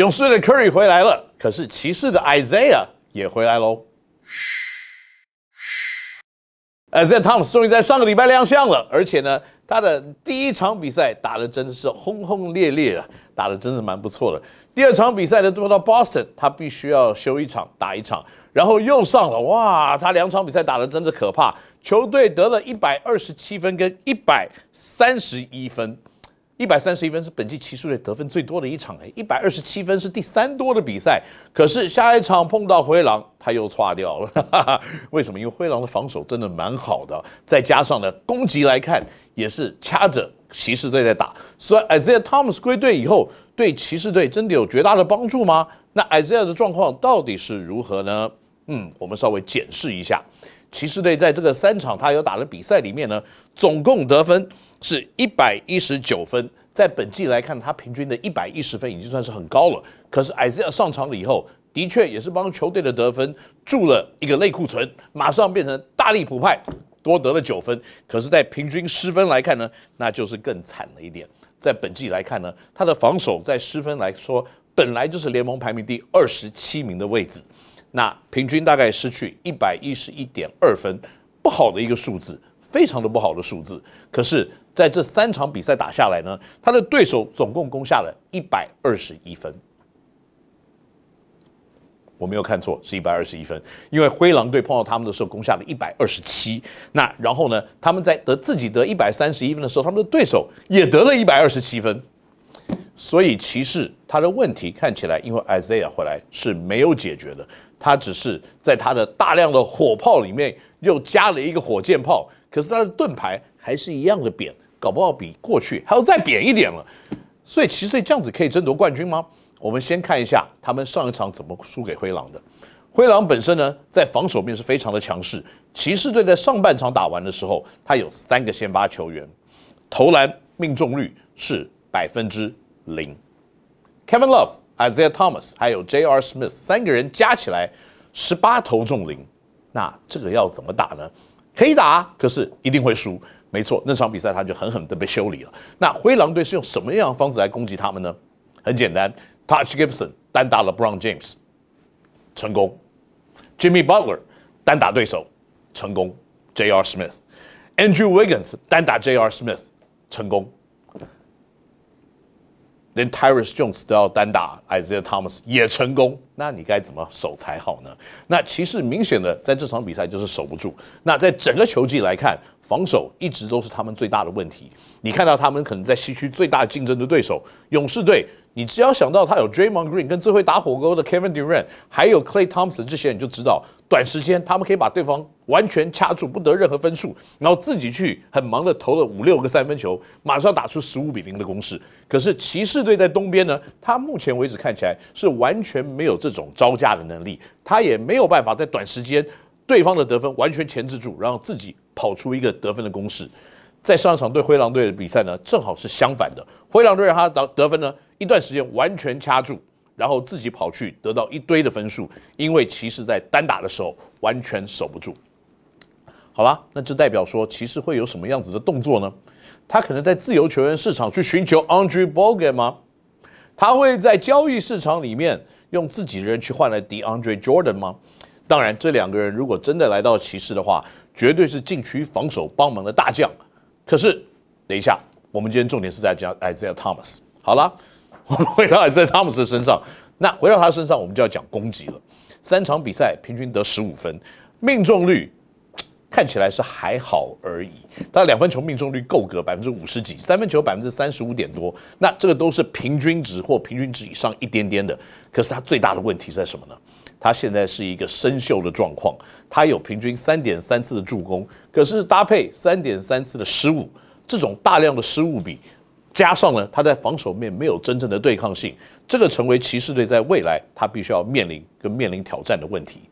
勇士的 Curry 回来了，可是骑士的 Isaiah 也回来喽。Isaiah Thomas 终于在上个礼拜亮相了，而且呢，他的第一场比赛打的真的是轰轰烈烈啊，打的真的蛮不错的。第二场比赛呢，后到 Boston，他必须要休一场打一场，然后又上了。哇，他两场比赛打的真的可怕，球队得了一百二十七分跟一百三十一分。一百三十一分是本季骑士队得分最多的一场，哎，一百二十七分是第三多的比赛。可是下一场碰到灰狼，他又差掉了。为什么？因为灰狼的防守真的蛮好的，再加上呢，攻击来看也是掐着骑士队在打。所以 Isaiah Thomas 归队以后，对骑士队真的有绝大的帮助吗？那 Isaiah 的状况到底是如何呢？嗯，我们稍微检视一下。骑士队在这个三场他有打的比赛里面呢，总共得分是一百一十九分。在本季来看，他平均的一百一十分已经算是很高了。可是艾塞尔上场了以后，的确也是帮球队的得分注了一个内库存，马上变成大力普派，多得了九分。可是，在平均失分来看呢，那就是更惨了一点。在本季来看呢，他的防守在失分来说，本来就是联盟排名第二十七名的位置。那平均大概失去一百一十一点二分，不好的一个数字，非常的不好的数字。可是，在这三场比赛打下来呢，他的对手总共攻下了一百二十一分。我没有看错，是一百二十一分。因为灰狼队碰到他们的时候攻下了一百二十七，那然后呢，他们在得自己得一百三十一分的时候，他们的对手也得了一百二十七分。所以，骑士他的问题看起来，因为 Isaiah 回来是没有解决的。他只是在他的大量的火炮里面又加了一个火箭炮，可是他的盾牌还是一样的扁，搞不好比过去还要再扁一点了。所以骑士队这样子可以争夺冠军吗？我们先看一下他们上一场怎么输给灰狼的。灰狼本身呢，在防守面是非常的强势。骑士队在上半场打完的时候，他有三个先发球员，投篮命中率是百分之零。Kevin Love。Isaiah Thomas，还有 J R Smith 三个人加起来十八投中零，那这个要怎么打呢？可以打，可是一定会输。没错，那场比赛他就狠狠的被修理了。那灰狼队是用什么样方式来攻击他们呢？很简单，Taj Gibson 单打了 Brown James，成功；Jimmy Butler 单打对手成功；J R Smith，Andrew Wiggins 单打 J R Smith 成功。连 t y r u s Jones 都要单打，Isaiah Thomas 也成功，那你该怎么守才好呢？那骑士明显的在这场比赛就是守不住。那在整个球季来看，防守一直都是他们最大的问题。你看到他们可能在西区最大竞争的对手勇士队，你只要想到他有 Draymond Green 跟最会打火锅的 Kevin Durant，还有 c l a y Thompson 这些，你就知道短时间他们可以把对方。完全掐住不得任何分数，然后自己去很忙的投了五六个三分球，马上打出十五比零的攻势。可是骑士队在东边呢，他目前为止看起来是完全没有这种招架的能力，他也没有办法在短时间对方的得分完全钳制住，然后自己跑出一个得分的攻势。在上一场对灰狼队的比赛呢，正好是相反的，灰狼队让他得得分呢，一段时间完全掐住，然后自己跑去得到一堆的分数，因为骑士在单打的时候完全守不住。好吧，那就代表说骑士会有什么样子的动作呢？他可能在自由球员市场去寻求 Andre Boga 吗？他会在交易市场里面用自己的人去换来 DeAndre Jordan 吗？当然，这两个人如果真的来到骑士的话，绝对是禁区防守帮忙的大将。可是，等一下，我们今天重点是在讲 Isiah a Thomas。好了，我们回到 Isiah Thomas 的身上。那回到他身上，我们就要讲攻击了。三场比赛平均得十五分，命中率。看起来是还好而已，他两分球命中率够格百分之五十几，三分球百分之三十五点多，那这个都是平均值或平均值以上一点点的。可是他最大的问题在什么呢？他现在是一个生锈的状况，他有平均三点三次的助攻，可是搭配三点三次的失误，这种大量的失误比，加上呢他在防守面没有真正的对抗性，这个成为骑士队在未来他必须要面临跟面临挑战的问题。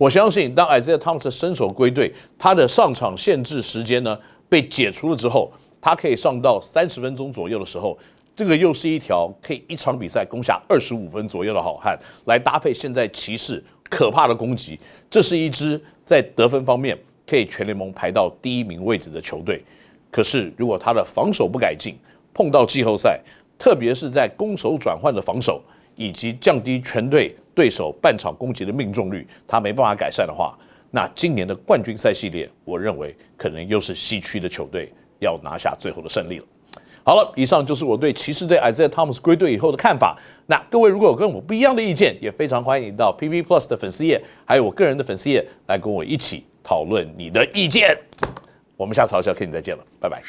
我相信，当艾泽·汤姆森伸手归队，他的上场限制时间呢被解除了之后，他可以上到三十分钟左右的时候，这个又是一条可以一场比赛攻下二十五分左右的好汉，来搭配现在骑士可怕的攻击，这是一支在得分方面可以全联盟排到第一名位置的球队。可是，如果他的防守不改进，碰到季后赛，特别是在攻守转换的防守。以及降低全队对手半场攻击的命中率，他没办法改善的话，那今年的冠军赛系列，我认为可能又是西区的球队要拿下最后的胜利了。好了，以上就是我对骑士队艾泽·汤姆斯归队以后的看法。那各位如果有跟我不一样的意见，也非常欢迎到 P P Plus 的粉丝页，还有我个人的粉丝页来跟我一起讨论你的意见。我们下次好可 K 再见了，拜拜。